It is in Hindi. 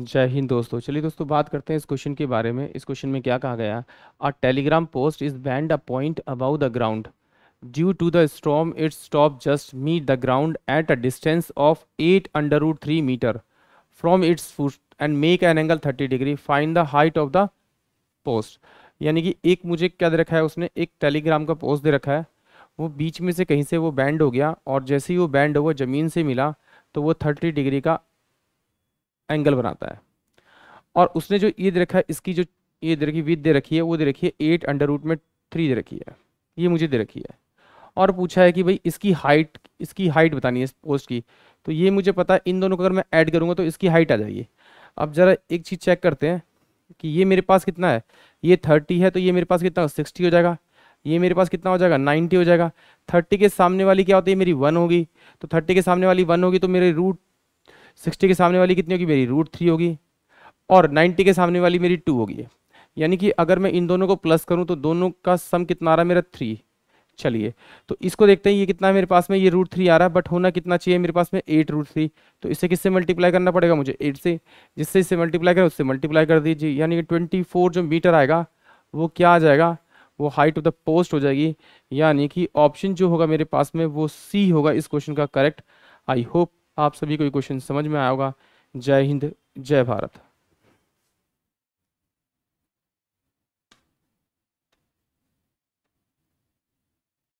जय हिंद दोस्तों चलिए दोस्तों बात करते हैं इस क्वेश्चन के बारे में इस क्वेश्चन में क्या कहा गया a telegram post is bent a point above the ground due to the storm it stop just meet the ground at a distance of eight under root three metre from its foot and make an angle thirty degree find the height of the post यानी कि एक मुझे क्या दे रखा है उसने एक टेलीग्राम का पोस्ट दे रखा है वो बीच में से कहीं से वो बैंड हो गया और जैसे ही वो बैंड हुआ ज़मीन से मिला तो वो थर्टी डिग्री का एंगल बनाता है और उसने जो ये दे रखा है इसकी जो ये दे रखी विद दे रखी है वो दे रखी है एट अंडर रूट में थ्री दे रखी है ये मुझे दे रखी है और पूछा है कि भाई इसकी हाइट इसकी हाइट बतानी है इस पोस्ट की तो ये मुझे पता है इन दोनों को अगर मैं ऐड करूँगा तो इसकी हाइट आ जाएगी अब ज़रा एक चीज़ चेक करते हैं कि ये मेरे पास कितना है ये थर्टी है तो ये मेरे पास कितना सिक्सटी हो जाएगा ये मेरे पास कितना हो जाएगा नाइन्टी हो जाएगा थर्टी के सामने वाली क्या होती है मेरी वन होगी तो थर्टी के सामने वाली वन होगी तो मेरे रूट सिक्सटी के सामने वाली कितनी होगी मेरी रूट थ्री होगी और नाइन्टी के सामने वाली मेरी टू होगी यानी कि अगर मैं इन दोनों को प्लस करूं तो दोनों का सम कितना आ रहा है मेरा थ्री चलिए तो इसको देखते हैं ये कितना है मेरे पास में ये रूट थ्री आ रहा है बट होना कितना चाहिए मेरे पास में एट रूट थ्री तो इसे किससे मल्टीप्लाई करना पड़ेगा मुझे एट से जिससे इससे मल्टीप्लाई करें उससे मल्टीप्लाई कर दीजिए यानी कि ट्वेंटी फोर जो मीटर आएगा वो क्या आ जाएगा वो हाइट ऑफ द पोस्ट हो जाएगी यानी कि ऑप्शन जो होगा मेरे पास में वो सी होगा इस क्वेश्चन का करेक्ट आई होप आप सभी को ये क्वेश्चन समझ में आया होगा जय हिंद जय भारत